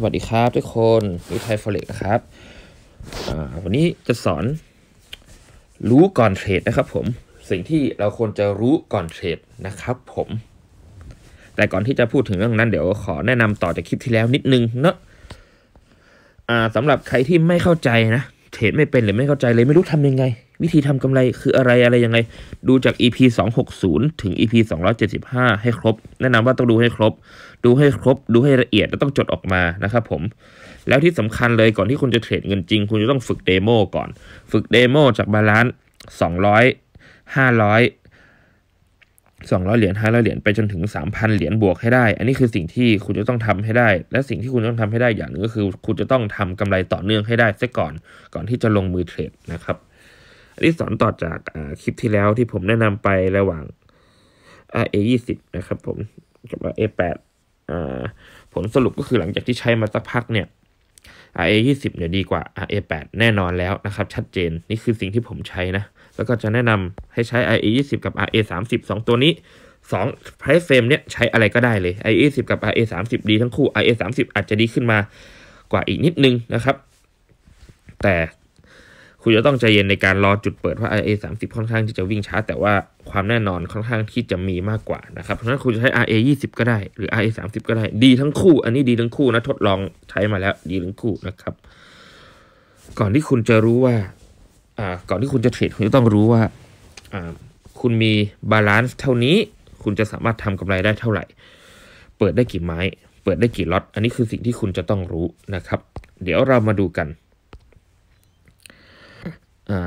สวัสดีครับทุกคนวิทยฟอเร็กนะครับ วันนี้จะสอนรู้ก่อนเทรดนะครับผม สิ่งที่เราควรจะรู้ก่อนเทรดนะครับผม แต่ก่อนที่จะพูดถึงเรื่องนั้น เดี๋ยวขอแนะนำต่อจากคลิปที่แล้วนิดนึงเนาะสำหรับใครที่ไม่เข้าใจนะ เทรดไม่เป็นหรือไม่เข้าใจเลยไม่รู้ทำยังไง วิธีทำกำไรคืออะไรอะไรยังไง ดูจาก EP 260ถึง EP 275 ให้ครบ แนะนำว่าต้องดูให้ครบดูให้ครบดูให้ละเอียด แล้วต้องจดออกมานะครับผม แล้วที่สำคัญเลยก่อนที่คุณจะเทรดเงินจริง คุณจะต้องฝึกเดโมก่อน ฝึกเดโมจากบาลานซ์สองร้อยห้าร้อยสองร้อยเหรียญห้าร้อยเหรียญไปจนถึงสามพันเหรียญบวกให้ได้ อันนี้คือสิ่งที่คุณจะต้องทำให้ได้ และสิ่งที่คุณต้องทำให้ได้อย่างนึงก็คือ คุณจะต้องทำกำไรต่อเนื่องให้ได้ซะก่อนก่อนที่จะลงมือเทรดนะครับอันนี้สอนต่อจากคลิปที่แล้วที่ผมแนะนำไประหว่างเอยี่สิบนะครับ ผมกับเอแปดผลสรุปก็คือหลังจากที่ใช้มาสักพักเนี่ย RA 20เนี่ยดีกว่า RA 8แน่นอนแล้วนะครับ ชัดเจนนี่คือสิ่งที่ผมใช้นะแล้วก็จะแนะนำให้ใช้ RA 20กับ RA 30 2ตัวนี้2 price frame เนี่ยใช้อะไรก็ได้เลย RA 2 0กับ RA 30ดีทั้งคู่ RA 30อาจจะดีขึ้นมากว่าอีกนิดนึงนะครับ แต่คุณจะต้องใจเย็นในการรอจุดเปิดเพราะ RA 30 ค่อนข้างที่จะวิ่งช้าแต่ว่าความแน่นอนค่อนข้างที่จะมีมากกว่านะครับ เพราะฉะนั้นคุณจะใช้ RA 20 ก็ได้หรือ RA 30 ก็ได้ ดีทั้งคู่อันนี้ดีทั้งคู่นะทดลองใช้มาแล้วดีทั้งคู่นะครับ ก่อนที่คุณจะรู้ว่าอ่าก่อนที่คุณจะเทรดคุณจะต้องรู้ว่าอ่าคุณมีบาลานซ์เท่านี้คุณจะสามารถทำกำไรได้เท่าไหร่ เปิดได้กี่ไม้ เปิดได้กี่ล็อตอันนี้คือสิ่งที่คุณจะต้องรู้นะครับ เดี๋ยวเรามาดูกันอ่า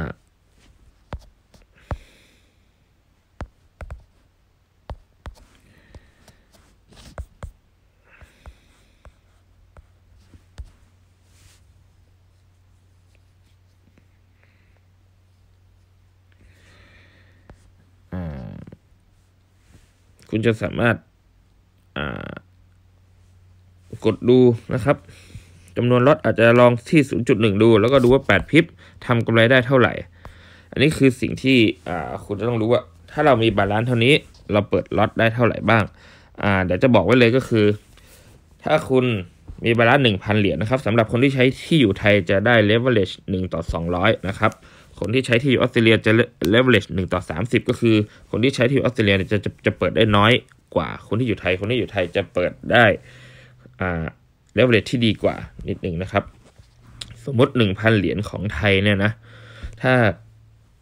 คุณจะสามารถกดดูนะครับจำนวนล็อตอาจจะลองที่ 0.1 ดูแล้วก็ดูว่า 8 พิบทำกำไรได้เท่าไหร่ อันนี้คือสิ่งที่คุณจะต้องรู้ว่าถ้าเรามีบาลานซ์เท่านี้เราเปิดล็อตได้เท่าไหร่บ้างเดี๋ยวจะบอกไว้เลยก็คือ ถ้าคุณมีบาลานซ์หนึ่งพเหรียญนะครับสำหรับคนที่ใช้ที่อยู่ไทยจะได้ลเลชหนึ่1ต่อ 200 นะครับ คนที่ใช้ที่อยู่ออสเตรเลียจะลเลชหนึ่1ต่อ 30 ก็คือ คนที่ใช้ที่อยู่ออสเตรเลียจะจะจะเปิดได้น้อยกว่าคนที่อยู่ไทยคนที่อยู่ไทยจะเปิดได้อ่าเลเวลที่ดีกว่านิดหนึ่งนะครับ สมมติ 1,000 เหรียญของไทยเนี่ยนะถ้า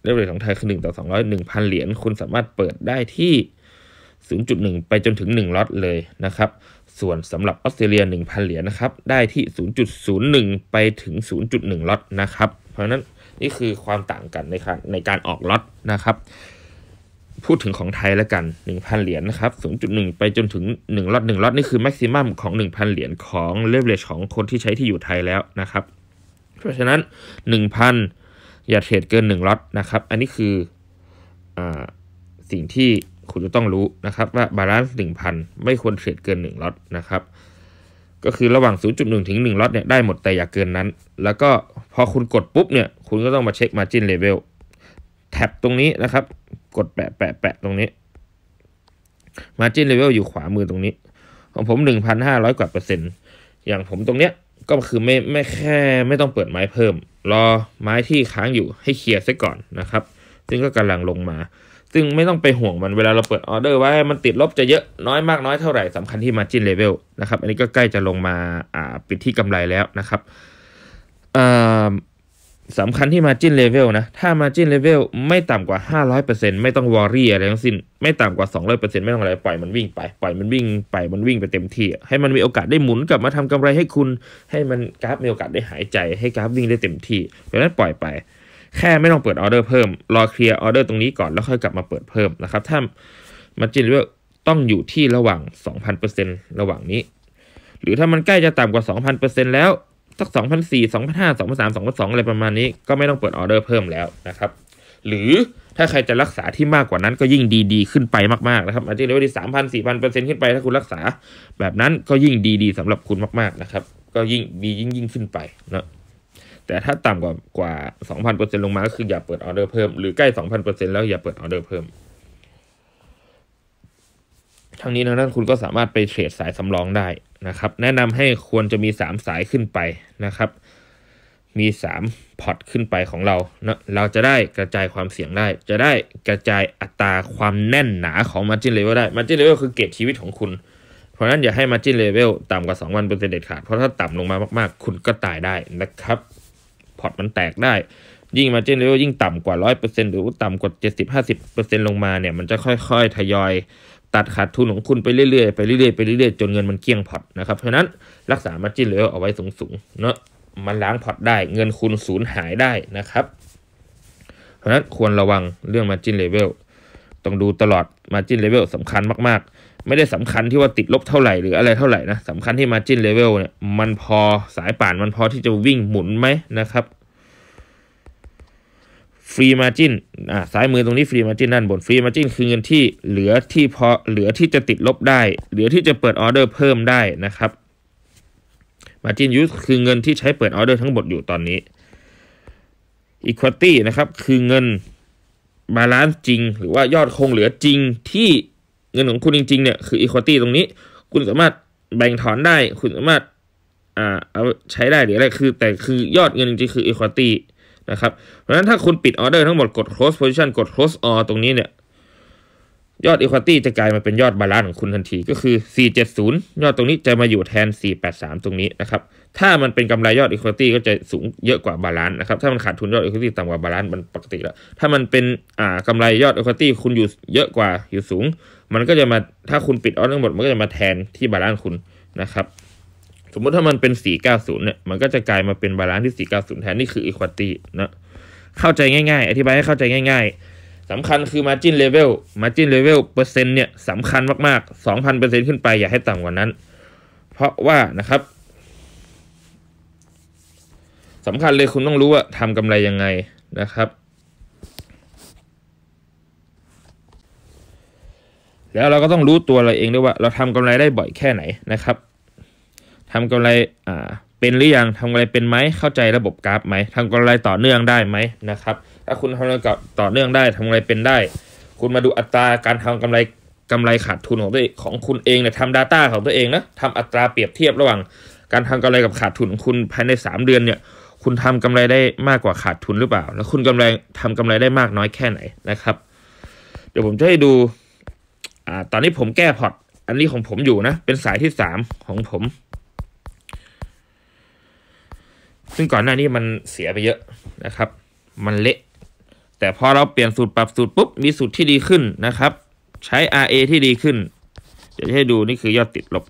เลเวลของไทยคือ1ต่อ200 1,000 เหรียญคุณสามารถเปิดได้ที่ 0.1 ไปจนถึง 1ล็อตเลยนะครับ ส่วนสำหรับออสเตรเลีย1,000 เหรียญนะครับ ได้ที่ 0.01 ไปถึง 0.1ล็อตนะครับ เพราะนั้นนี่คือความต่างกันในการในการออกล็อตนะครับพูดถึงของไทยแล้วกัน 1,000 เหรียญนนะครับ 0.1 ไปจนถึง1ล็อต1ล็อตนี่คือแม็กซิมัมของ 1,000 เหรียญ ของเลเวลของคนที่ใช้ที่อยู่ไทยแล้วนะครับ เพราะฉะนั้น 1,000 อย่าเทรดเกิน 1ล็อตนะครับ อันนี้คืออสิ่งที่คุณจะต้องรู้นะครับว่าบาลานซ์1,000 ไม่ควรเทรดเกิน1ล็อตนะครับ ก็คือระหว่าง 0.1 ถึง1ล็อตเนี่ยได้หมดแต่อย่าเกินนั้น แล้วก็พอคุณกดปุ๊บเนี่ยคุณก็ต้องมาเช็คมาจินเลเวลแท็บตรงนี้นะครับดแปะแปะแปะตรงนี้ Margin Level อยู่ขวามือตรงนี้ ของผมหหนนึ่งพั้าร้อยกว่าเปอร์เซ็นต์อย่างผมตรงเนี้ยก็คือไม่ไม่แค่ไม่ต้องเปิดไม้เพิ่ม รอไม้ที่ค้างอยู่ให้เคลียร์ซะก่อนนะครับ ซึ่งก็กำลังลงมา ซึ่งไม่ต้องไปห่วงมันเวลาเราเปิดออเดอร์ไว้มันติดลบจะเยอะน้อยมากน้อยเท่าไหร่สำคัญที่ Margin Level นะครับอันนี้ก็ใกล้จะลงมาปิดที่กำไรแล้วนะครับสำคัญที่ Margin Level นะ ถ้า Margin Level ไม่ต่ำกว่า 500%ไม่ต้องวอรี่อะไรทั้งสิ้นไม่ต่ำกว่า 200%ไม่ต้องอะไรปล่อยมันวิ่งไป ปล่อยมันวิ่งไป มันวิ่งไปเต็มที่ ให้มันมีโอกาสได้หมุนกลับมาทำกำไรให้คุณ ให้มันกราฟมีโอกาสได้หายใจ ให้กราฟวิ่งได้เต็มที่ดังนั้นปล่อยไป แค่ไม่ต้องเปิดออเดอร์เพิ่ม รอเคลียร์ออเดอร์ตรงนี้ก่อนแล้วค่อยกลับมาเปิดเพิ่มนะครับ ถ้า Margin Level ต้องอยู่ที่ระหว่าง 2,000%ระหว่างนี้ หรือถ้ามันใกล้จะต่ำกว่า 2,000%แล้วสัก 2,004, 2,005, 2,003, 2,002อะไรประมาณนี้ ก็ไม่ต้องเปิดออเดอร์เพิ่มแล้วนะครับ หรือถ้าใครจะรักษาที่มากกว่านั้นก็ยิ่งดีดีขึ้นไปมาก ๆนะครับ อาจจะเลยวลที่าม0ั0 0 0่0เปอร์เซ็นต์ขึ้นไป ถ้าคุณรักษา แบบนั้นก็ยิ่งดีดีสำหรับคุณมาก ๆนะครับ ก็ยิ่งดียิ่งยิ่งขึ้นไปนะแต่ถ้าต่ำกว่ากว่า 2,000%ลงมาก็คืออย่าเปิดออเดอร์เพิ่ม หรือใกล้ 2,000%เเปอร์์ซ็นตแล้วอย่าเปิดออเดอร์เพิ่มทั้งนี้ท้งั้นคุณก็สามารถไปเทรดสายสำรองได้นะครับ แนะนำให้ควรจะมี 3 สายขึ้นไปนะครับมี3พอร์ตขึ้นไปของเรานะเราจะได้กระจายความเสี่ยงได้ จะได้กระจายอัตราความแน่นหนาของ Margin Level ได้ Margin Level คือเกจชีวิตของคุณ เพราะนั้นอย่าให้ Margin Level ต่ำกว่า2วันเป็นเด็ดขาดเพราะถ้าต่ำลงมามากๆ คุณก็ตายได้นะครับพอร์ตมันแตกได้ ยิ่งมาเจนเลเวลยิ่งต่ำกว่า100%หรือ ต่ำกว่า70-50%ลงมาเนี่ยมันจะค่อย ๆ ทยอยตัดขาดทุนของคุณไปเรื่อยๆไปเรื่อยๆไปเรื่อยๆจนเงินมันเกี้ยงพอตนะครับเพราะนั้นรักษามาจิ้นเหลือเอาไว้สูงๆเนาะมันล้างพอตได้ เงินคุณสูญหายได้นะครับ เพราะนั้นควรระวังเรื่อง margin level ต้องดูตลอด margin level สำคัญมากๆ ไม่ได้สำคัญที่ว่าติดลบเท่าไหร่หรืออะไรเท่าไหร่นะสำคัญที่ margin level เนี่ยมันพอสายป่านมันพอที่จะวิ่งหมุนไหมนะครับฟรีมาจินอ่าซ้ายมือ ตรงนี้ฟรีมาจินด้านบนฟรีมาจินคือเงินที่เหลือที่พอเหลือที่จะติดลบได้ เหลือที่จะเปิดออเดอร์เพิ่มได้นะครับมาจินยูสคือเงินที่ใช้เปิดออเดอร์ทั้งหมดอยู่ตอนนี้อ e q u ตี้นะครับ คือเงินบาลานซ์จริง หรือว่ายอดคงเหลือจริงที่เงินของคุณจริงๆเนี่ยคืออีควอ y ตรงนี้คุณสามารถแบ่งถอนได้ คุณสามารถอ่าเอาใช้ได้หรืออะไรคือ แต่คือยอดเงินจริงๆคืออีควอ t y นะครับ เพราะฉะนั้นถ้าคุณปิดออเดอร์ทั้งหมดกด close position กด close all ตรงนี้เนี่ยยอด equity จะกลายมาเป็นยอดบาลานซ์ของคุณทันทีก็คือ 470 ยอดตรงนี้จะมาอยู่แทน 483 ตรงนี้นะครับ ถ้ามันเป็นกำไรยอด equity ก็จะสูงเยอะกว่าบาลานซ์นะครับ ถ้ามันขาดทุนยอด equity ต่ำกว่าบาลานซ์มันปกติแล้ว ถ้ามันเป็นอ่ากำไรยอด equity คุณอยู่เยอะกว่าอยู่สูง มันก็จะมาถ้าคุณปิดออเดอร์ทั้งหมดมันก็จะมาแทนที่บาลานซ์คุณนะครับสมมติถ้ามันเป็น 490เนี่ย มันก็จะกลายมาเป็นบาลานซ์ที่ 490 แทนนี่คืออควอตี้นะเข้าใจง่ายๆ อธิบายให้เข้าใจง่ายๆสำคัญคือ Margin Level Margin Level เปอร์เซ็นต์เนี่ยสำคัญมากๆ 2,000%ขึ้นไป อย่าให้ต่ำกว่านั้น เพราะว่านะครับสำคัญเลยคุณต้องรู้ว่าทำกำไรยังไงนะครับ แล้วเราก็ต้องรู้ตัวเราเองด้วยว่า เราทำกำไรได้บ่อยแค่ไหนนะครับทำกำไร อ่า เป็นหรือยัง ทำกำไรเป็นไหม เข้าใจระบบกราฟไหมทำกำไรต่อเนื่องได้ไหมนะครับ ถ้าคุณทำกำไรต่อเนื่องได้ ทำกำไรเป็นได้ คุณมาดูอัตราการทำกำไร กำไรขาดทุนของตัวของคุณเองเนี่ย ทำดัต้าของตัวเองนะ ทำอัตราเปรียบเทียบระหว่าง การทำกำไรกับขาดทุนของคุณภายใน3เดือนเนี่ย คุณทำกำไรได้มากกว่าขาดทุนหรือเปล่า แล้วคุณกำไรทำกำไรได้มากน้อยแค่ไหนนะครับ เดี๋ยวผมจะให้ดู อ่า ตอนนี้ผมแก้พอร์ตอันนี้ของผมอยู่นะ เป็นสายที่สามของผมซึ่งก่อนหน้านี้มันเสียไปเยอะนะครับ มันเละ แต่พอเราเปลี่ยนสูตรปรับสูตรปุ๊บมีสูตรที่ดีขึ้นนะครับใช้ RA ที่ดีขึ้นเดี๋ยวให้ดูนี่คือยอดติดลบ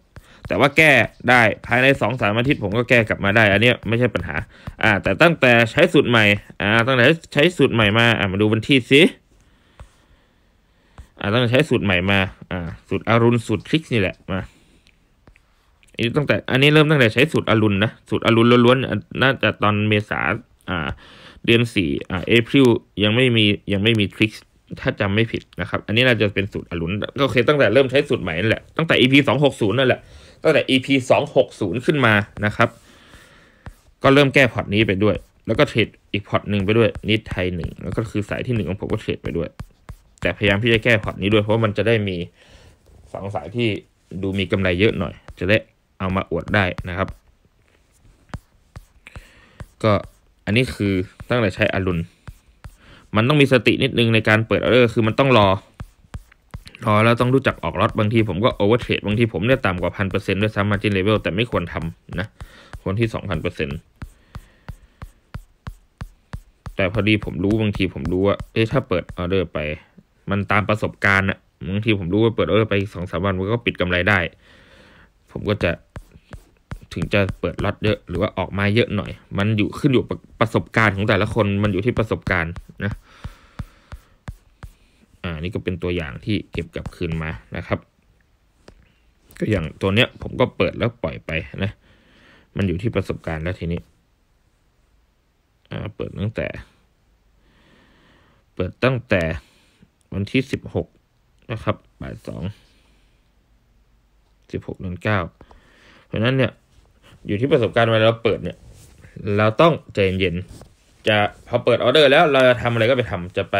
แต่ว่าแก้ได้ภายใน2อสามอาทิตย์ผมก็แก้กลับมาได้ อันนี้ไม่ใช่ปัญหา อ่าแต่ตั้งแต่ใช้สูตรใหม่อ่าตั้งแต่ใช้สูตรใหม่มาอ่ามาดูวันที่สิอ่าตั้งแต่ใช้สูตรใหม่มาอ่าสูตรอรุณสูตร คลิกนี่แหละมาอันนี้ตั้งแต่อันนี้เริ่มตั้งแต่ใช้สูตรอรุณนะสูตรอรุณล้วนๆน่าจะตอนเมษาอ่า เดือนสี่อ่าเอพิลยังไม่มียังไม่มีทริคถ้าจำไม่ผิดนะครับ อันนี้เราจะเป็นสูตรอรุณก็เคยตั้งแต่เริ่มใช้สูตรใหม่นั่นแหละตั้งแต่ EP สองหกศูนย์นั่นแหละตั้งแต่ EP สองหกศูนย์ขึ้นมานะครับ ก็เริ่มแก้พอร์ตนี้ไปด้วย แล้วก็เทรดอีกพอร์ตหนึ่งไปด้วยนิดไทยหนึ่งแล้วก็คือสายที่หนึ่งของผมก็เทรดไปด้วย แต่พยายามที่จะแก้พอร์ตนี้ด้วยเพราะมันจะได้มีสองสายที่ดูมีกำไรเยอะหน่อย จะได้เอามาอวดได้นะครับ ก็อันนี้คือตั้งแต่ใช้อรุณ มันต้องมีสตินิดนึงในการเปิดออเดอร์คือมันต้องรอ รอแล้วต้องรู้จักออกลอดบางทีผมก็โอเวอร์เทรดบางทีผมเนี่ยต่ำกว่าพันเปอร์เซ็นต์ด้วยซ้ำมาจินเลเวลแต่ไม่ควรทำนะ คนที่สองพันเปอร์เซ็นต์แต่พอดีผมรู้บางทีผมรู้ว่าเอ๊ะถ้าเปิดออเดอร์ไป มันตามประสบการณ์อะบางทีผมรู้ว่าเปิดออเดอร์ไปสองสามวันมันก็ปิดกำไรได้ ผมก็จะถึงจะเปิดล็อตเยอะหรือว่าออกมาเยอะหน่อย มันอยู่ขึ้นอยู่ประสบการณ์ของแต่ละคน มันอยู่ที่ประสบการณ์นะ อ่า นี่ก็เป็นตัวอย่างที่เก็บกลับคืนมานะครับ ก็อย่างตัวเนี้ย ผมก็เปิดแล้วปล่อยไปนะ มันอยู่ที่ประสบการณ์แล้วทีนี้ อ่า เปิดตั้งแต่ เปิดตั้งแต่วันที่สิบหกนะครับบ่ายสอง สิบหกเดือนเก้าเพราะนั้นเนี่ยอยู่ที่ประสบการณ์เวลาเราเปิดเนี่ยเราต้องใจเย็น จะพอเปิดออเดอร์ แล้วเราจะทำอะไรก็ไปทำจะไป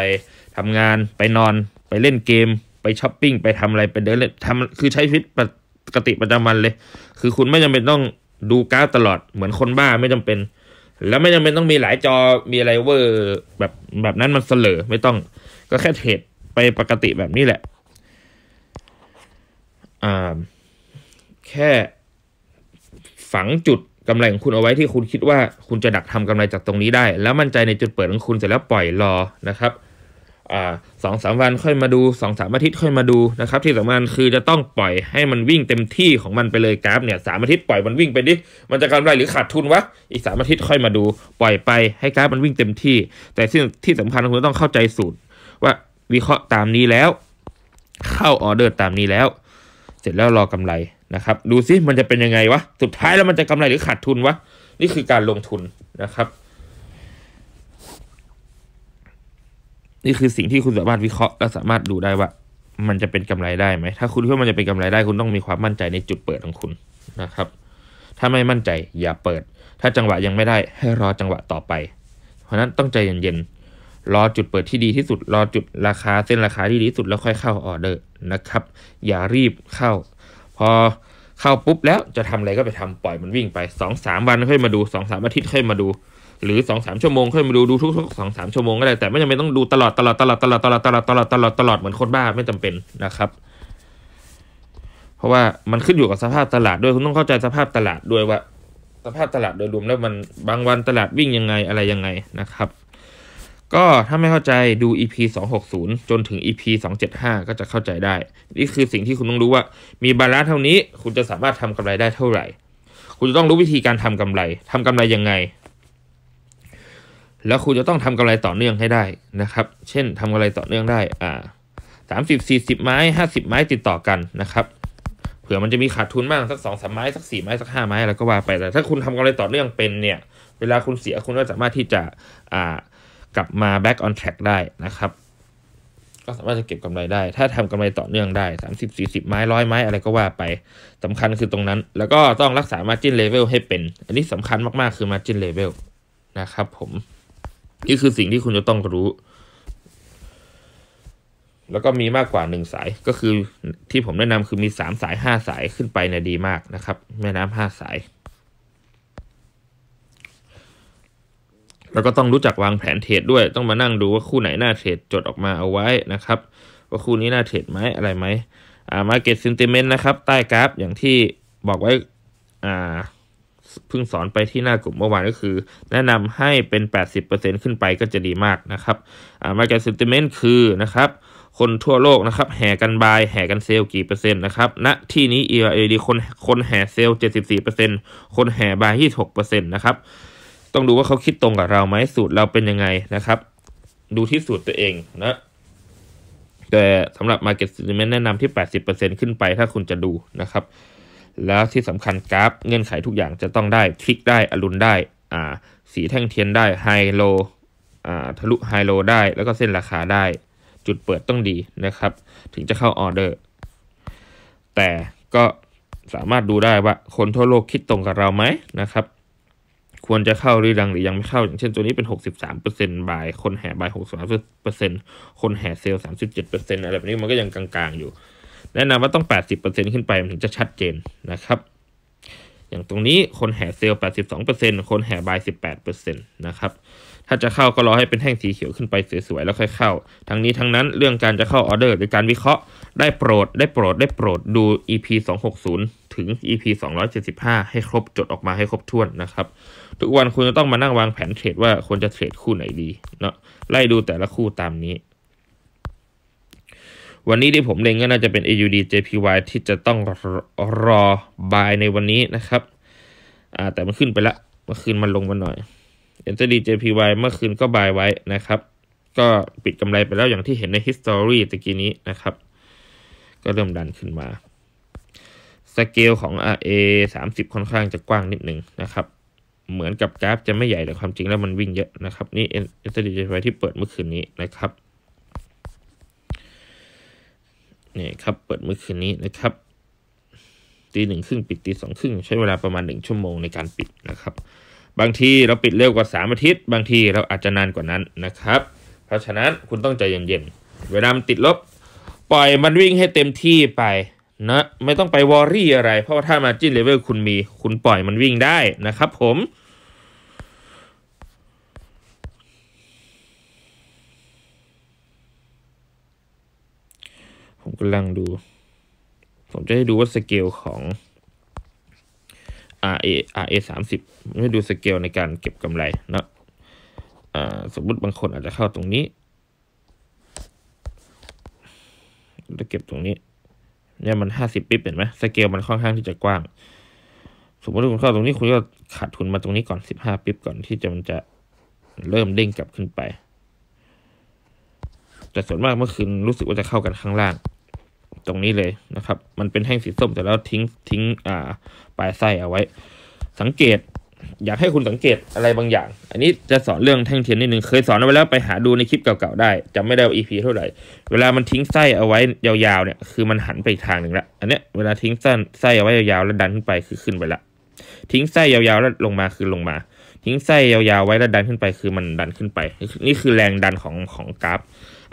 ทำงานไปนอนไปเล่นเกมไปช้อปปิ้งไปทำอะไรไปเดินเล่นทำคือใช้ชีวิตปกติประจำวันเลย คือคุณไม่จำเป็นต้องดูกราดตลอดเหมือนคนบ้าไม่จำเป็น แล้วไม่จำเป็นต้องมีหลายจอมีอะไรเวอร์แบบแบบนั้นมันเสลอไม่ต้องก็แค่เทรดไปปกติแบบนี้แหละอ่าแค่ฝังจุดกำไรของคุณเอาไว้ที่คุณคิดว่า คุณจะดักทำกำไรจากตรงนี้ได้ แล้วมั่นใจในจุดเปิดของคุณเสร็จแล้วปล่อยรอนะครับสองสามวันค่อยมาดูสองสามอาทิตย์ค่อยมาดูนะครับที่สำคัญคือจะต้องปล่อยให้มันวิ่งเต็มที่ของมันไปเลยกราฟเนี่ยสามอาทิตย์ปล่อยมันวิ่งไปดิมันจะกำไรหรือขาดทุนวะอีกสามอาทิตย์ค่อยมาดู ปล่อยไปให้กราฟมันวิ่งเต็มที่ แต่ที่ที่สำคัญคุณต้องเข้าใจสูตร ว่าวิเคราะห์ตามนี้แล้ว เข้าออเดอร์ตามนี้แล้ว เสร็จแล้วรอกำไรนะครับดูซิมันจะเป็นยังไงวะสุดท้ายแล้วมันจะกำไรหรือขาดทุนวะนี่คือการลงทุนนะครับ นี่คือสิ่งที่คุณสามารถวิเคราะห์และสามารถดูได้ว่า มันจะเป็นกำไรได้ไหมถ้าคุณคิดว่ามันจะเป็นกำไรได้คุณต้องมีความมั่นใจในจุดเปิดของคุณนะครับ ถ้าไม่มั่นใจ อย่าเปิด ถ้าจังหวะยังไม่ได้ ให้รอจังหวะต่อไป เพราะนั้นต้องใจเย็นๆรอจุดเปิดที่ดีที่สุด รอจุดราคาเส้นราคาที่ดีที่สุดแล้วค่อยเข้าออเดอร์นะครับ อย่ารีบเข้าพอเข้าปุ๊บแล้วจะทำอะไรก็ไปทำปล่อยมันวิ่งไปสองสามวันค่อยมาดูสองสามอาทิตย์ค่อยมาดู หรือสองสามชั่วโมงค่อยมาดูดูทุกๆสองสามชั่วโมงก็ได้แต่ไม่จำเป็นต้องดูตลอดตลอดตลอดตลอดตลอดตลอดตลอดตลอดตลอดเหมือนคนบ้าไม่จำเป็นนะครับ เพราะว่ามันขึ้นอยู่กับสภาพตลาดด้วย คุณต้องเข้าใจสภาพตลาดด้วยว่า สภาพตลาดโดยรวมแล้วมันบางวันตลาดวิ่งยังไงอะไรยังไงนะครับก็ถ้าไม่เข้าใจดู EP 260จนถึง EP 275 ก็จะเข้าใจได้ นี่คือสิ่งที่คุณต้องรู้ว่า มีบาลานซ์เท่านี้คุณจะสามารถทำกำไรได้เท่าไหร่ คุณจะต้องรู้วิธีการทำกำไรทำกำไรยังไง แล้วคุณจะต้องทำกำไรต่อเนื่องให้ได้นะครับ เช่นทำกำไรต่อเนื่องได้ อ่าสามสิบสี่สิบไม้ห้าสิบไม้ติดต่อกันนะครับ เผื่อมันจะมีขาดทุนบ้างสักสองสามไม้ สักสี่ไม้สักห้าไม้ แล้วก็ว่าไปแต่ ถ้า คุณทำกำไรต่อเนื่องเป็นเนี่ย เวลาคุณเสียคุณก็สามารถที่จะอ่ากลับมา back on track ได้นะครับ ก็สามารถจะเก็บกำไรได้ ถ้าทำกำไรต่อเนื่องได้ 30 40 ไม้ ร้อยไม้ อะไรก็ว่าไป สำคัญคือตรงนั้น แล้วก็ต้องรักษา margin level ให้เป็น อันนี้สำคัญมาก ๆ คือ margin level นะครับผม นี่คือสิ่งที่คุณจะต้องรู้ แล้วก็มีมากกว่าหนึ่งสาย ก็คือที่ผมแนะนำคือมีสามสายห้าสายขึ้นไปเนี่ยดีมากนะครับ แม่น้ำห้าสายแล้วก็ต้องรู้จักวางแผนเทรดด้วยต้องมานั่งดูว่าคู่ไหนน่าเทรดจดออกมาเอาไว้นะครับ ว่าคู่นี้น่าเทรดไหม อะไรไหมอ่ามาเก็ตซินติเมนต์นะครับใต้กราฟ อย่างที่บอกไว้อ่าเพิ่งสอนไปที่หน้ากลุ่มเมื่อวานก็คือ แนะนำให้เป็น 80%ขึ้นไปก็จะดีมากนะครับอ่ามาเก็ตซินติเมนต์คือนะครับ คนทั่วโลกนะครับ แห่กันบายแห่กันเซลกี่เปอร์เซ็นต์นะครับณนะที่นี้ e อ a d คนคนแห่เซล74%คนแห่บายีต6นะครับต้องดูว่าเขาคิดตรงกับเราไหมสูตรเราเป็นยังไงนะครับ ดูที่สูตรตัวเองนะแต่สำหรับ Market Sentiment แนะนำที่ 80%ขึ้นไปถ้าคุณจะดูนะครับ แล้วที่สำคัญกราฟ เงื่อนไขทุกอย่างจะต้องได้ คลิกได้อรุณได้อ่า สีแท่งเทียนได้ ไฮโลอ่าทะลุไฮโลได้แล้วก็เส้นราคาได้ จุดเปิดต้องดีนะครับ ถึงจะเข้าออเดอร์แต่ก็สามารถดูได้ว่าคนทั่วโลกคิดตรงกับเราไหมนะครับควรจะเข้าหรือยังหรือยังไม่เข้า อย่างเช่นตัวนี้เป็น 63%บายคนแห่บายหกสามเเปอร์ซต์คนแห่เซลล์ 37%อะไรแบบนี้มันก็ยังกลาง ๆอยู่ แนะนำว่าต้อง 80%ขึ้นไปมันถึงจะชัดเจนนะครับ อย่างตรงนี้คนแห่เซลล์ 82%คนแห่บาย 18%นะครับถ้าจะเข้าก็รอให้เป็นแท่งสีเขียวขึ้นไปสวยๆแล้วค่อยเข้าทั้งนี้ทั้งนั้นเรื่องการจะเข้าออเดอร์หรือการวิเคราะห์ได้โปรด ได้โปรดได้โปรดดู EP 260ถึง EP 275ให้ครบจดออกมาให้ครบถ้วนนะครับ ทุกวันคุณจะต้องมานั่งวางแผนเทรด ว่าควรจะเทรดคู่ไหนดี เนาะ ไล่ดูแต่ละคู่ตามนี้ วันนี้ที่ผมเล็งก็น่าจะเป็น AUD JPY ที่จะต้องรอบายในวันนี้นะครับ อ่าแต่มันขึ้นไปละ เมื่อคืนมันลงมาหน่อย NTD JPY เมื่อคืนก็บายไว้นะครับ ก็ปิดกำไรไปแล้วอย่างที่เห็นใน history ตะกี้นี้นะครับ ก็เริ่มดันขึ้นมาสเกลของ RA 30ค่อนข้างจะกว้างนิดหนึ่งนะครับ เหมือนกับกราฟจะไม่ใหญ่แต่ความจริงแล้วมันวิ่งเยอะนะครับนี่อ SDJ ที่เปิดเมื่อคืนนี้นะครับนี่ครับเปิดเมื่อคืนนี้นะครับตีหนึ่งครึ่งปิดตีสองครึ่งใช้เวลาประมาณหนึ่งชั่วโมงในการปิดนะครับ บางทีเราปิดเร็วกว่าสามอาทิตย์ บางทีเราอาจจะนานกว่านั้นนะครับ เพราะฉะนั้นคุณต้องใจเย็นๆเวลามันติดลบปล่อยมันวิ่งให้เต็มที่ไปนะไม่ต้องไปวอรี่อะไร เพราะว่า ถ้ามาจิ้นเลเวลคุณมีคุณปล่อยมันวิ่งได้นะครับผม ผมกำลังดู ผมจะให้ดูว่าสเกลของ RA RA สามสิบไม่ดูสเกลในการเก็บกำไรนะสมมติบางคนอาจจะเข้าตรงนี้ จะเก็บตรงนี้เนี่ยมันห้าสิบปิ๊บเห็นไหมสเกลมันค่อนข้างที่จะกว้าง สมมติคุณเข้าตรงนี้คุณก็ขาดทุนมาตรงนี้ก่อนสิบห้าปิ๊บก่อนที่จะมันจะเริ่มเด้งกลับขึ้นไป แต่ส่วนมากเมื่อคืนรู้สึกว่าจะเข้ากันข้างล่าง ตรงนี้เลยนะครับ มันเป็นแท่งสีส้มแต่แล้วทิ้งทิ้ง อ่าปลายไส้เอาไว้ สังเกตอยากให้คุณสังเกตอะไรบางอย่าง อันนี้จะสอนเรื่องแท่งเทียนนิดนึงเคยสอนเอาไว้แล้วไปหาดูในคลิปเก่าๆได้จำไม่ได้ว่า EP เท่าไหร่ เวลามันทิ้งไส้เอาไว้ยาวๆเนี่ยคือมันหันไปทางหนึ่งละอันเนี้ยเวลาทิ้งสั้นไส้เอาไว้ยาวๆแล้วดันขึ้นไปคือขึ้นไปละ ทิ้งไส้ยาวๆแล้วลงมาคือลงมา ทิ้งไส้ยาวๆไว้แล้วดันขึ้นไป คือมันดันขึ้นไป นี่คือแรงดันของของกราฟ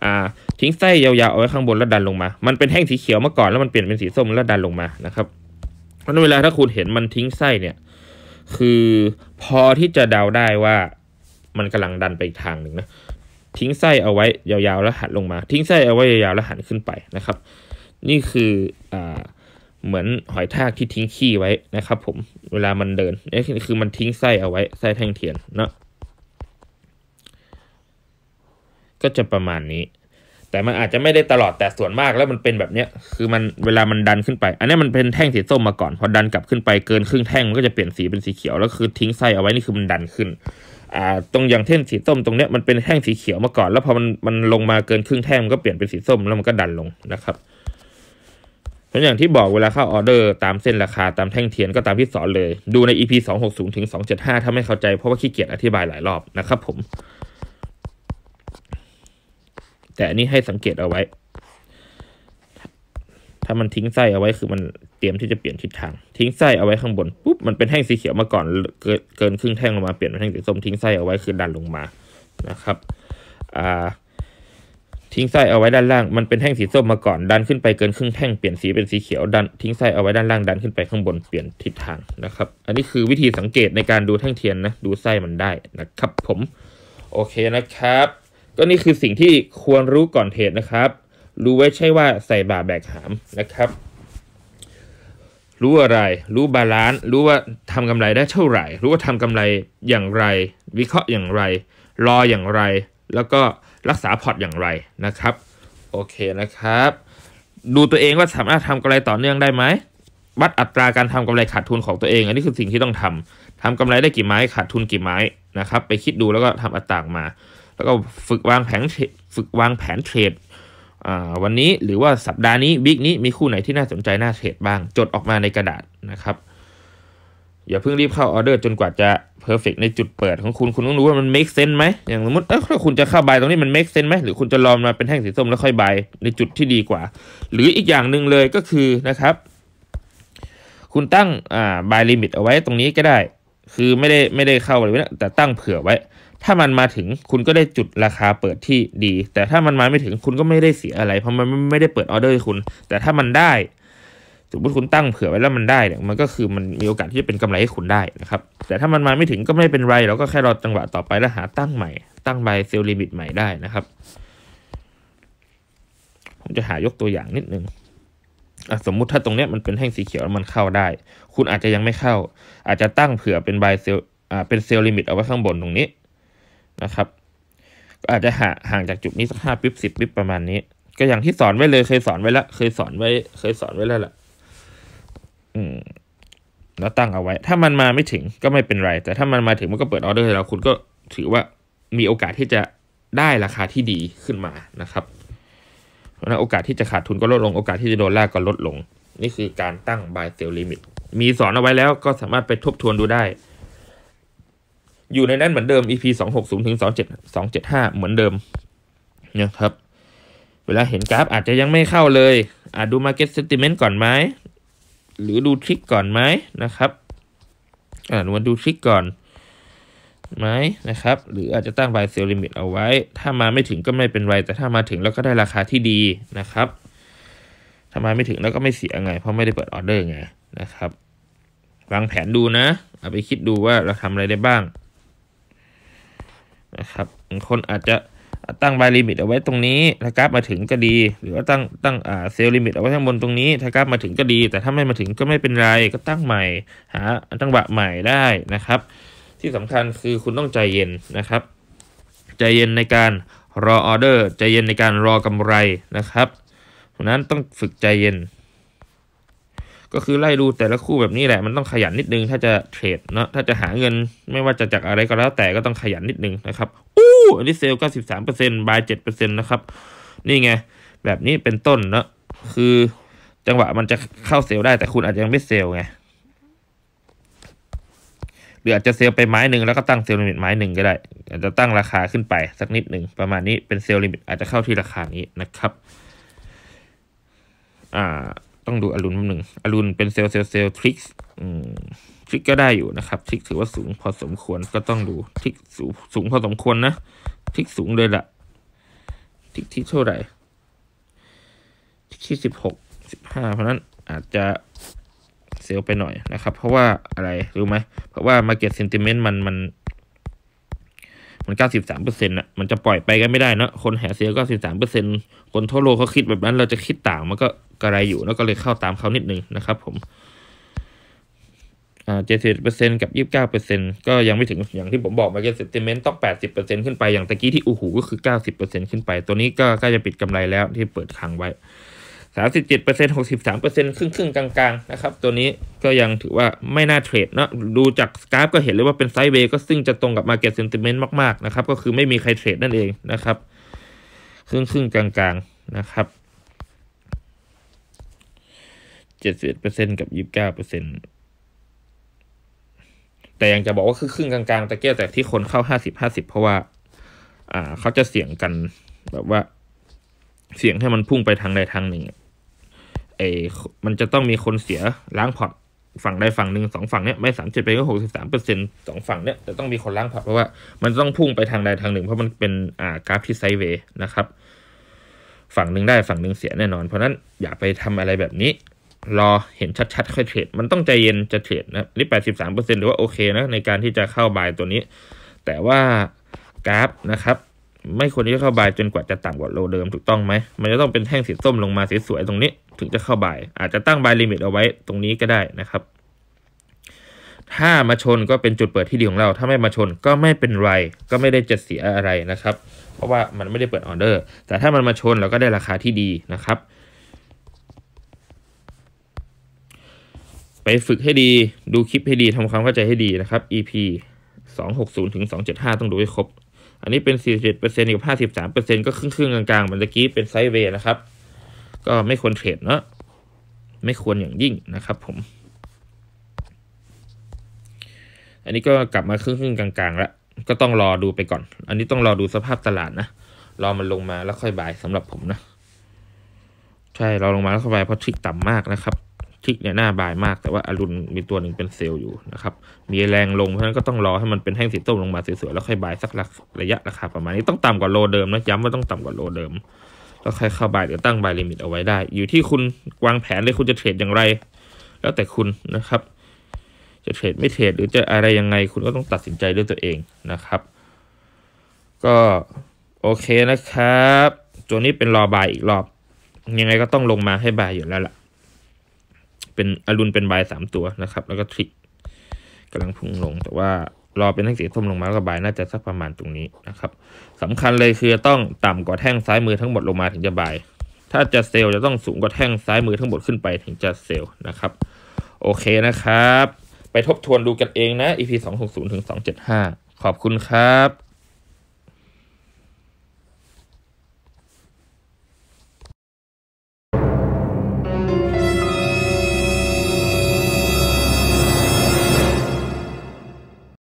อ่า ทิ้งไส้ยาวๆเอาไว้ข้างบนแล้วดันลงมา มันเป็นแท่งสีเขียวมาก่อนแล้วมันเปลี่ยนเป็นสีส้มแล้วดันลงมานะครับ เพราะเวลาถ้าคุณเห็นมันทิ้งไส้เนี่ยคือพอที่จะเดาได้ว่ามันกำลังดันไปอีกทางหนึ่งนะทิ้งไส้เอาไว้ ยาวๆแล้วหันลงมา ทิ้งไส้เอาไว้ยาวๆแล้วหันขึ้นไปนะครับ นี่คืออ่าเหมือนหอยทากที่ทิ้งขี้ไว้นะครับ ผมเวลามันเดินนี่คือมันทิ้งไส้เอาไว้ไส้แท่งเทียนเนาะก็จะประมาณนี้แต่มันอาจจะไม่ได้ตลอดแต่ส่วนมากแล้วมันเป็นแบบเนี้ย คือมันเวลามันดันขึ้นไปอันนี้มันเป็นแท่งสีส้มมาก่อน พอดันกลับขึ้นไปเกินครึ่งแท่งมันก็จะเปลี่ยนสีเป็นสีเขียวแล้วคือ ทิ้งไส้เอาไว้นี่คือมันดันขึ้นอ่าตรงอย่างเท่นสีส้มตรงเนี้ยมันเป็นแท่งสีเขียวมาก่อนแล้วพอมันมันลงมาเกินครึ่งแท่งมันก็เปลี่ยนเป็นสีส้มแล้วมันก็ดันลงนะครับเพราะอย่างที่บอกเวลาเข้าออเดอร์ตามเส้นราคา ตามแท่งเทียนก็ตามที่สอนเลย ดูใน EP 260ถึง275 ถ้าไม่เข้าใจเพราะว่าขี้เกียจอธิบายหลายรอบนะครับ ผมแต่อันนี้ให้สังเกตเอาไว้ ถ้ามันทิ้งไส้เอาไว้คือมันเตรียมที่จะเปลี่ยนทิศทาง ทิ้งไส้เอาไว้ข้างบนปุ๊บมันเป็นแท่งสีเขียวมาก่อนเกินครึ่งแท่งลงมาเปลี่ยนเป็นแท่งสีส้มทิ้งไส้เอาไว้คือดันลงมา นะครับ อ่า ทิ้งไส้เอาไว้ด้านล่างมันเป็นแท่งสีส้มมาก่อนดันขึ้นไปเกินครึ่งแท่งเปลี่ยนสีเป็นสีเขียวดันทิ้งไส้เอาไว้ด้านล่างดันขึ้นไปข้างบนเปลี่ยนทิศทางนะครับ อันนี้คือวิธีสังเกตในการดูแท่งเทียนนะดูไส้มันได้นะครับ ผมโอเคนะครับก็นี่คือสิ่งที่ควรรู้ก่อนเทรดนะครับ รู้ไว้ใช่ว่าใส่บาแบกหามนะครับ รู้อะไรรู้บาลานซ์ รู้ว่าทำกำไรได้เท่าไหร่ รู้ว่าทำกำไรอย่างไร วิเคราะห์อย่างไร รออย่างไร แล้วก็รักษาพอร์ตอย่างไรนะครับ โอเคนะครับ ดูตัวเองว่าสามารถทำกำไรต่อเนื่องได้ไหมวัดอัตราการทำกำไรขาดทุนของตัวเอง อันนี้คือสิ่งที่ต้องทำ ทำกำไรได้กี่ไม้ ขาดทุนกี่ไม้ นะครับ ไปคิดดูแล้วก็ทำอัตรากมาแล้วก็ฝึกวางแผนฝึกวางแผนเทรดวันนี้หรือว่าสัปดาห์นี้บิ๊กนี้มีคู่ไหนที่น่าสนใจน่าเทรดบ้างจดออกมาในกระดาษนะครับ อย่าเพิ่งรีบเข้าออเดอร์จนกว่าจะเพอร์เฟกในจุดเปิดของคุณ คุณต้องรู้ว่ามันเมคเซนไหมอย่างสมมติถ้าคุณจะเข้าบายตรงนี้มันเมคเซนไหมหรือคุณจะรอมาเป็นแท่งสีส้มแล้วค่อยบายในจุดที่ดีกว่า หรืออีกอย่างหนึ่งเลยก็คือนะครับ คุณตั้งบายลิมิตเอาไว้ตรงนี้ก็ได้ คือไม่ได้ไม่ได้เข้าเลยนะแต่ตั้งเผื่อไว้ถ้ามันมาถึงคุณก็ได้จุดราคาเปิดที่ดี แต่ถ้ามันมาไม่ถึงคุณก็ไม่ได้เสียอะไร เพราะมันไม่ได้เปิดออเดอร์คุณ แต่ถ้ามันได้ สมมติคุณตั้งเผื่อไว้แล้วมันได้เนี่ยมันก็คือมันมีโอกาสที่จะเป็นกำไรให้คุณได้นะครับ แต่ถ้ามันมาไม่ถึงก็ไม่เป็นไรเราก็แค่รอจังหวะต่อไปแล้วหา ตั้งใหม่ตั้งใบเซลล์ลิมิตใหม่ได้นะครับ ผมจะหายกตัวอย่างนิดนึง สมมุติถ้าตรงเนี้ยมันเป็นแท่งสีเขียวแล้วมันเข้าได้ คุณอาจจะยังไม่เข้า อาจจะตั้งเผื่อเป็นใบเซลเป็นเซลล์ลิมิตเอาไว้ข้างบนตรงนี้นะครับ ก็อาจจะห่างจากจุดนี้สักห้าปิ๊บสิบปิ๊บประมาณนี้ ก็อย่างที่สอนไว้เลยเคยสอนไว้ละเคยสอนไว้ เคยสอนไว้แล้วล่ะอืมแล้วตั้งเอาไว้ ถ้ามันมาไม่ถึงก็ไม่เป็นไร แต่ถ้ามันมาถึงมันก็เปิดออเดอร์ให้เราคุณก็ถือว่ามีโอกาสที่จะได้ราคาที่ดีขึ้นมานะครับ เพราะนั้นโอกาสที่จะขาดทุนก็ลดลงโอกาสที่จะโดนลากก็ลดลง นี่คือการตั้ง buy sell limit มีสอนเอาไว้แล้วก็สามารถไปทบทวนดูได้อยู่ในนั้นเหมือนเดิม EP สองหกศูนย์ถึงสองเจ็ดสองเจ็ดห้าเหมือนเดิมนะครับ เวลาเห็นกราฟอาจจะยังไม่เข้าเลย อาจดู Market Sentiment ก่อนไหมหรือดูทริกก่อนไหมนะครับอ่ามาดูทริกก่อน ไหมนะครับ หรืออาจจะตั้ง buy sell limit เอาไว้ ถ้ามาไม่ถึงก็ไม่เป็นไร แต่ถ้ามาถึงแล้วก็ได้ราคาที่ดีนะครับถ้ามาไม่ถึงแล้วก็ไม่เสียไง เพราะไม่ได้เปิดออเดอร์ไง นะครับวางแผนดูนะเอาไปคิดดูว่าเราทำอะไรได้บ้างนะครับคนอาจจะตั้งบายลิมิตเอาไว้ตรงนี้ ถ้ากราฟมาถึงก็ดี หรือว่าตั้งตั้งอเซลล์ลิมิตเอาไว้ข้างบนตรงนี้ ถ้ากราฟมาถึงก็ดีแต่ถ้าไม่มาถึงก็ไม่เป็นไร ก็ตั้งใหม่หาตั้งบะใหม่ได้นะครับ ที่สำคัญคือคุณต้องใจเย็นนะครับใจเย็นในการรอออเดอร์ใจเย็นในการรอกำไรนะครับเพราะนั้นต้องฝึกใจเย็นก็คือไล่ดูแต่ละคู่แบบนี้แหละมันต้องขยันนิดนึงถ้าจะเทรด เนาะถ้าจะหาเงินไม่ว่าจะจากอะไรก็แล้ว แต่ก็ต้องขยันนิดนึงนะครับอู้อันนี้เซลล์เก้าสิบสามเปอร์เซ็นต์บายเจ็ดเปอร์เซ็นต์นะครับนี่ไงแบบนี้เป็นต้นเนาะคือ จังหวะมันจะเข้าเซลล์ได้แต่คุณอาจจะยังไม่เซลล์ไงหรืออาจจะเซลล์ไปไม้หนึ่งแล้วก็ตั้งเซลล์ลิมิตไม้หนึ่งก็ได้อาจจะตั้งราคาขึ้นไป สักนิดหนึ่งประมาณนี้เป็นเซลล์ลิมิต อาจจะเข้าที่ราคานี้นะครับ อ่าต้องดูอรุณหนึ่งอรุณเป็นเซลล์เซลล์เซลล์ทริก์ทริกก็ได้อยู่นะครับทริกถือว่าสูงพอสมควรก็ต้องดูทริกสูงสูงพอสมควรนะทริกสูงเลยละ่ะทริกที่เท่าไหร่ทริกที่สิบหกสิบห้าเพราะนั้นอาจจะเซลล์ไปหน่อยนะครับ เพราะว่าอะไรรู้ไหม เพราะว่าาเก็ตเซนติเมนต์มันมันมันเก้าสิบสามเปอร์เซ็นต์ะมันจะปล่อยไปกันไม่ได้นะคนแห่เสียก็สิบสามเปอร์เซ็นต์คนทั่วโลกเขา คิด แบบนั้น เราจะคิด ต่าง มันก็กระไร อยู่แล้วก็เลยเข้าตามเขานิดนึงนะครับผมเจ็ดสิบเปอร์เซ็นกับยี่สิบเก้าเปอร์เซ็นก็ยังไม่ถึง อย่างที่ผมบอกมาเก็ตเซติเมนต์ต้องแปดสิบเปอร์เซ็นขึ้นไป อย่าง ตะกี้ที่อูหู ก็คือเก้าสิบเปอร์เซ็นขึ้นไป ตัวนี้ก็ใกล้จะปิดกำไรแล้วที่เปิดค้างไว้สามสิบเจ็ดเปอร์เซ็นหกสิบสามเปอร์เซ็นครึ่งครึ่งกลาง ๆ นะครับ ตัวนี้ก็ยังถือว่าไม่น่าเทรดเนาะดูจากกราฟก็เห็นเลยว่าเป็นไซด์เวย์ก็ซึ่งจะตรงกับมาเก็ตเซนติเมนต์มากๆ นะครับ ก็คือไม่มีใครเทรดนั่นเองนะครับ ครึ่งครึ่งกลางๆนะครับเจ็ดสิบเปอร์เซ็นกับยี่สิบเก้าเปอร์เซ็นแต่ยังจะบอกว่าครึ่งครึ่งกลางๆตะเกียแต่ที่คนเข้าห้าสิบห้าสิบเพราะว่า อ่าเขาจะเสี่ยงกันแบบว่า เสี่ยงให้มันพุ่งไปทางใดทางหนึ่งไอมันจะต้องมีคนเสียล้างพอร์ตฝั่งใดฝั่งหนึ่งสองฝั่งเนี้ยไม่สามเจ็ดไปก็หกสิบสามเปอร์เซ็นต์สองฝั่งเนี้ยจะต้องมีคนล้างพอร์ตเพราะว่ามันต้องพุ่งไปทางใดทางหนึ่ง เพราะมันเป็นอ่ากราฟที่ไซเวย์นะครับฝั่งหนึ่งได้ฝั่งหนึ่งเสียแน่นอน เพราะนั้นอย่าไปทำอะไรแบบนี้ รอเห็นชัดๆ ค่อยเทรดมันต้องใจเย็นจะเทรดนะนี่แปดสิบสามเปอร์เซ็นต์หรือว่าโอเคนะในการที่จะเข้าบายตัวนี้ แต่ว่ากราฟนะครับไม่ควรที่จะเข้าบายจนกว่าจะต่ำกว่าโลเดิมถูกต้องไหมมัน จะต้องเป็นแท่งสีส้มลงมาสสวยๆตรงนี้ ถึงจะเข้าบาย อาจจะตั้งบายลิมิตเอาไว้ ตรงนี้ก็ได้นะครับ ถ้ามาชนก็เป็นจุดเปิดที่ดีของเรา ถ้าไม่มาชนก็ไม่เป็นไร ก็ไม่ได้จะเสียอะไรนะครับ เพราะว่ามันไม่ได้เปิดออเดอร์แต่ถ้ามันมาชนเราก็ได้ราคาที่ดีนะครับ ไปฝึกให้ดี ดูคลิปให้ดีทำความเข้าใจให้ดีนะครับ EP 260ถึงต้องดูให้ครบอันนี้เป็น41%กับ 53%ก็ครึ่งๆกลางๆเมือนะกี้เป็นไซด์เวย์นะครับ ก็ไม่ควรเทรดเนาะ ไม่ควรอย่างยิ่งนะครับ ผม อันนี้ก็กลับมาครึ่งๆกลางๆ แล้ว ก็ต้องรอดูไปก่อน อันนี้ต้องรอดูสภาพตลาดนะ รอมันลงมาแล้วค่อยบายสำหรับผมนะ ใช่ รอลงมาแล้วค่อยบายเพราะทิกต่ำมากนะครับทิกเนี่ยหน้าบายมากแต่ว่าอรุณมีตัวหนึ่งเป็นเซลล์อยู่นะครับมีแรงลงเพราะฉะนั้นก็ต้องรอให้มันเป็นแท่งสีส้มลงมาสวยๆแล้วค่อยบายสักระยะราคาประมาณนี้ต้องต่ำกว่าโลเดิมนะย้ำว่าต้องต่ำกว่าโลเดิม แล้วค่อยเข้าบายหรือตั้งบายลิมิตเอาไว้ได้ อยู่ที่คุณวางแผนเลยคุณจะเทรดอย่างไร แล้วแต่คุณนะครับ จะเทรดไม่เทรดหรือจะอะไรยังไง คุณก็ต้องตัดสินใจด้วยตัวเองนะครับ ก็โอเคนะครับ ตัวนี้เป็นรอบายอีกรอบยังไงก็ต้องลงมาให้บายอยู่แล้วล่ะเป็นอรุณเป็นใบสามตัวนะครับ แล้วก็ทริกกำลังพุ่งลง แต่ว่า รอเป็นแท่งสีส้มลงมาแล้วก็บายน่าจะสักประมาณตรงนี้นะครับสำคัญเลยคือต้องต่ำกว่าแท่งซ้ายมือทั้งหมดลงมาถึงจะบาย ถ้าจะเซลล์จะต้องสูงกว่าแท่งซ้ายมือทั้งหมดขึ้นไปถึงจะเซลล์นะครับ โอเคนะครับ ไปทบทวนดูกันเองนะ EP 260ถึง275 ขอบคุณครับ